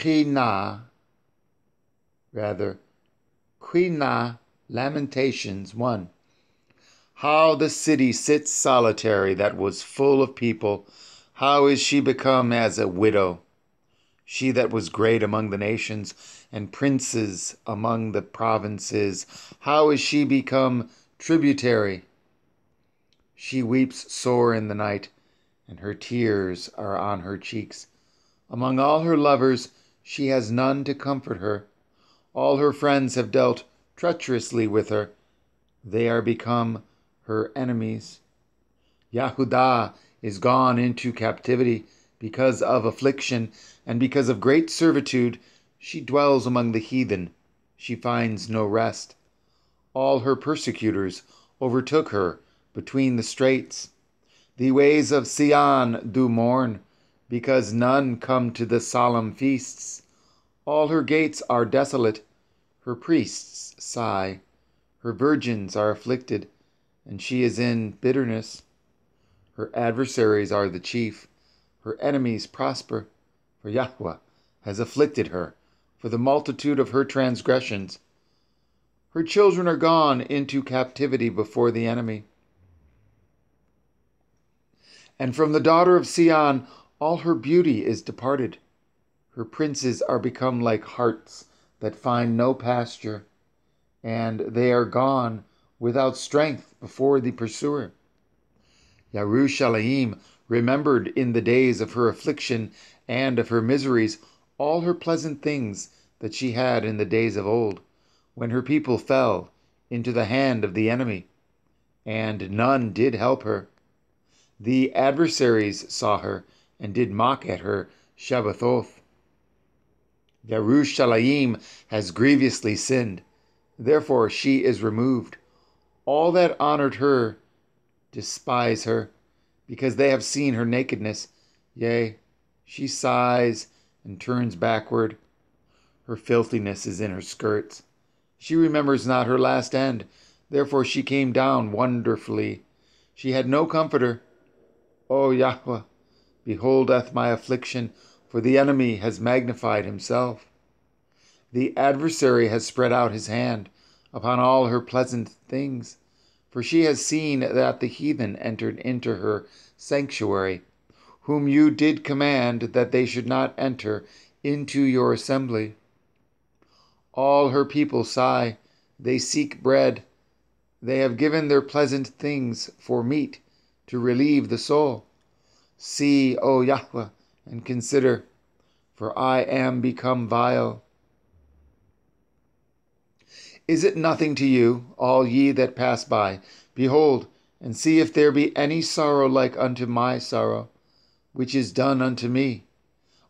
China, rather, Quina, Lamentations 1. How the city sits solitary that was full of people, how is she become as a widow? She that was great among the nations and princes among the provinces, how is she become tributary? She weeps sore in the night, and her tears are on her cheeks. Among all her lovers, she has none to comfort her. All her friends have dealt treacherously with her. They are become her enemies. Yahudah is gone into captivity because of affliction and because of great servitude. She dwells among the heathen. She finds no rest. All her persecutors overtook her between the straits. The ways of Sion do mourn because none come to the solemn feasts. All her gates are desolate, her priests sigh, her virgins are afflicted, and she is in bitterness. Her adversaries are the chief, her enemies prosper, for Yahweh has afflicted her for the multitude of her transgressions. Her children are gone into captivity before the enemy. And from the daughter of Sion all her beauty is departed. Her princes are become like harts that find no pasture, and they are gone without strength before the pursuer. Yerushalayim remembered in the days of her affliction and of her miseries all her pleasant things that she had in the days of old, when her people fell into the hand of the enemy, and none did help her. The adversaries saw her and did mock at her Shabbathoth. Yerushalayim has grievously sinned, therefore she is removed. All that honored her despise her, because they have seen her nakedness. Yea, she sighs and turns backward. Her filthiness is in her skirts. She remembers not her last end, therefore she came down wonderfully. She had no comforter. O Yahweh, beholdeth my affliction, for the enemy has magnified himself. The adversary has spread out his hand upon all her pleasant things, for she has seen that the heathen entered into her sanctuary, whom you did command that they should not enter into your assembly. All her people sigh, they seek bread, they have given their pleasant things for meat to relieve the soul. See, O Yahweh, and consider, for I am become vile. Is it nothing to you, all ye that pass by? Behold, and see if there be any sorrow like unto my sorrow, which is done unto me,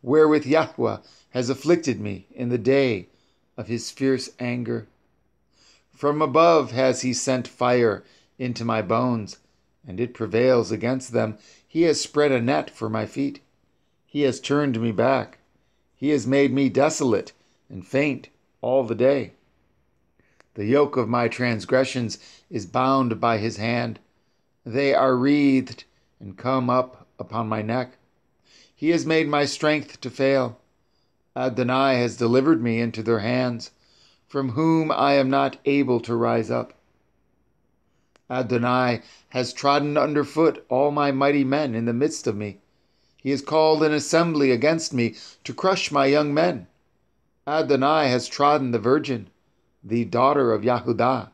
wherewith Yahweh has afflicted me in the day of his fierce anger. From above has he sent fire into my bones, and it prevails against them. He has spread a net for my feet. He has turned me back. He has made me desolate and faint all the day. The yoke of my transgressions is bound by his hand. They are wreathed and come up upon my neck. He has made my strength to fail. Adonai has delivered me into their hands, from whom I am not able to rise up. Adonai has trodden under foot all my mighty men in the midst of me. He has called an assembly against me to crush my young men. Adonai has trodden the virgin, the daughter of Yehudah,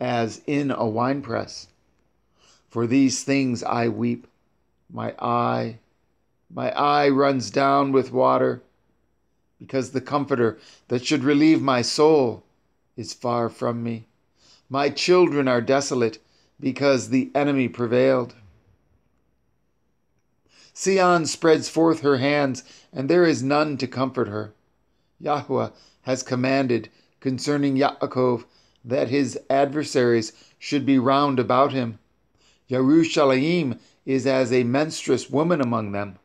as in a winepress. For these things I weep. My eye, my eye runs down with water, because the comforter that should relieve my soul is far from me. My children are desolate because the enemy prevailed. Sion spreads forth her hands, and there is none to comfort her. Yahweh has commanded concerning Yaakov that his adversaries should be round about him. Yerushalayim is as a menstruous woman among them.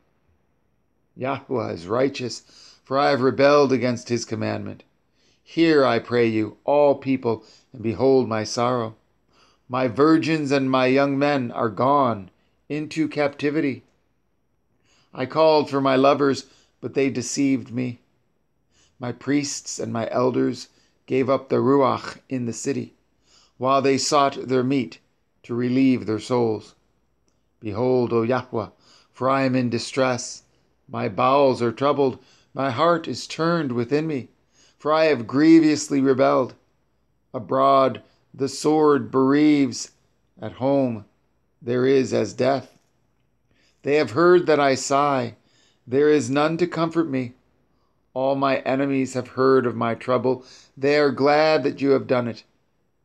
Yahweh is righteous, for I have rebelled against his commandment. Hear, I pray you, all people, and behold my sorrow. My virgins and my young men are gone into captivity. I called for my lovers, but they deceived me. My priests and my elders gave up the Ruach in the city, while they sought their meat to relieve their souls. Behold, O Yahweh, for I am in distress. My bowels are troubled, my heart is turned within me, for I have grievously rebelled. Abroad the sword bereaves, at home there is as death. They have heard that I sigh, there is none to comfort me. All my enemies have heard of my trouble, they are glad that you have done it.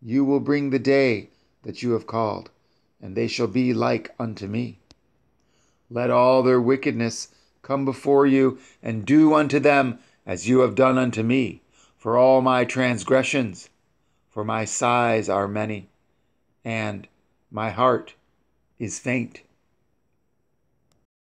You will bring the day that you have called, and they shall be like unto me. Let all their wickedness come before you, and do unto them as you have done unto me, for all my transgressions for my sighs are many, and my heart is faint.